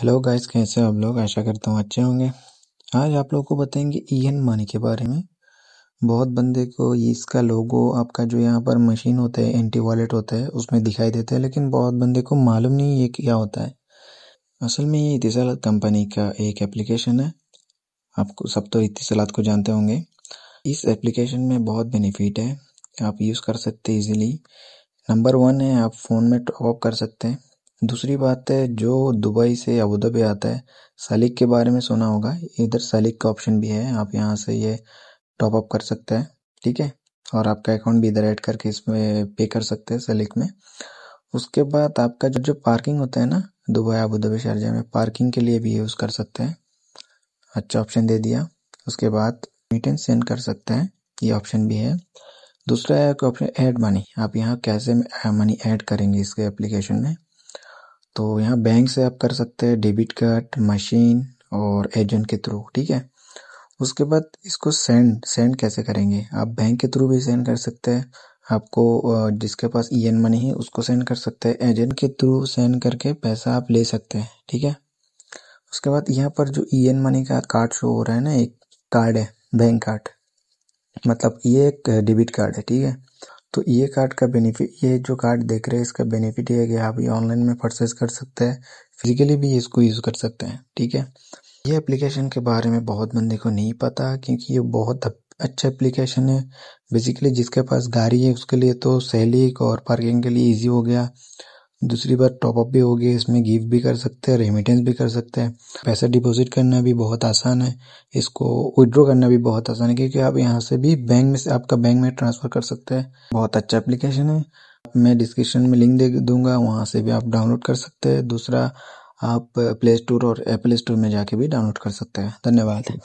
hello guys कैसे हो आप लोग आशा करता हूँ अच्छे होंगे आज आप लोगों को बताएंगे एन मनी के बारे में बहुत बंदे को इसका लोगो आपका जो यहाँ पर मशीन होता है एंटी वॉलेट होता है उसमें दिखाई देता है लेकिन बहुत बंदे को मालूम नहीं ये क्या होता है असल में ये इतिसाल कंपनी का एक एप्लीकेशन है आपको सब तो इतिसलात को जानते होंगे इस एप्लीकेशन में बहुत बेनिफिट है आप यूज़ कर सकते हैं ईजिली नंबर वन है आप फ़ोन में टॉप कर सकते हैं दूसरी बात है जो दुबई से अबूदाबी आता है सलीक के बारे में सुना होगा इधर सलीक का ऑप्शन भी है आप यहाँ से ये टॉप अप कर सकते हैं ठीक है और आपका अकाउंट भी इधर ऐड करके इसमें पे कर सकते हैं सलीक में उसके बाद आपका जो जो पार्किंग होता है ना दुबई अबू शारजा में पार्किंग के लिए भी यूज़ कर सकते हैं अच्छा ऑप्शन दे दिया उसके बाद मिटेंस सेंड कर सकते हैं ये ऑप्शन भी है दूसरा है ऑप्शन ऐड मनी आप यहाँ कैसे मनी ऐड करेंगे इसके एप्लीकेशन में तो यहाँ बैंक से आप कर सकते हैं डेबिट कार्ड मशीन और एजेंट के थ्रू ठीक है उसके बाद इसको सेंड सेंड कैसे करेंगे आप बैंक के थ्रू भी सेंड कर सकते हैं आपको जिसके पास ई एन मनी है उसको सेंड कर सकते हैं एजेंट के थ्रू सेंड करके पैसा आप ले सकते हैं ठीक है उसके बाद यहाँ पर जो ई एन मनी का कार्ड शो हो रहा है ना एक कार्ड है बैंक कार्ड मतलब ये एक डेबिट कार्ड है ठीक है तो ये कार्ड का बेनिफिट ये जो कार्ड देख रहे हैं इसका बेनिफिट ये है कि आप ये ऑनलाइन में परचेज कर सकते हैं फिजिकली भी इसको यूज़ कर सकते हैं ठीक है ये एप्लीकेशन के बारे में बहुत बंदे को नहीं पता क्योंकि ये बहुत अच्छा एप्लीकेशन है बेसिकली जिसके पास गाड़ी है उसके लिए तो सहेली और पार्किंग के लिए ईजी हो गया दूसरी बात टॉपअप भी हो गया इसमें गिव भी कर सकते हैं रेमिटेंस भी कर सकते हैं पैसा डिपॉजिट करना भी बहुत आसान है इसको विड्रॉ करना भी बहुत आसान है क्योंकि आप यहाँ से भी बैंक में से आपका बैंक में ट्रांसफर कर सकते हैं बहुत अच्छा एप्लीकेशन है मैं डिस्क्रिप्शन में लिंक दे दूंगा वहाँ से भी आप डाउनलोड कर सकते हैं दूसरा आप प्ले स्टोर और एप्पल स्टोर में जाके भी डाउनलोड कर सकते हैं धन्यवाद